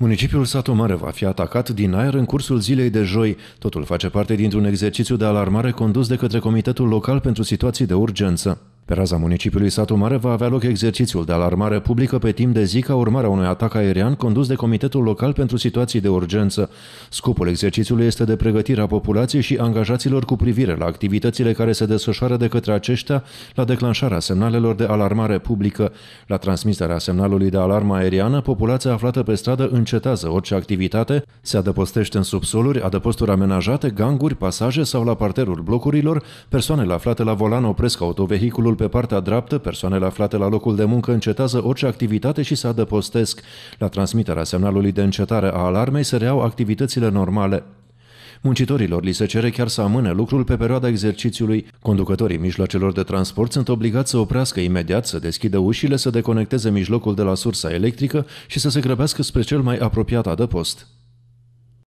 Municipiul Satu Mare va fi atacat din aer în cursul zilei de joi. Totul face parte dintr-un exercițiu de alarmare condus de către Comitetul Local pentru Situații de Urgență. Pe raza municipiului Satu Mare va avea loc exercițiul de alarmare publică pe timp de zi ca urmare a unui atac aerian condus de Comitetul Local pentru Situații de Urgență. Scopul exercițiului este de pregătirea populației și angajaților cu privire la activitățile care se desfășoară de către aceștia la declanșarea semnalelor de alarmare publică. La transmiterea semnalului de alarmă aeriană, populația aflată pe stradă încetează orice activitate, se adăpostește în subsoluri, adăposturi amenajate, ganguri, pasaje sau la parterul blocurilor, persoanele aflate la volan opresc autovehiculul pe partea dreaptă, persoanele aflate la locul de muncă încetează orice activitate și se adăpostesc. La transmiterea semnalului de încetare a alarmei se reau activitățile normale. Muncitorilor li se cere chiar să amâne lucrul pe perioada exercițiului. Conducătorii mijloacelor de transport sunt obligați să oprească imediat, să deschidă ușile, să deconecteze mijlocul de la sursa electrică și să se grăbească spre cel mai apropiat adăpost.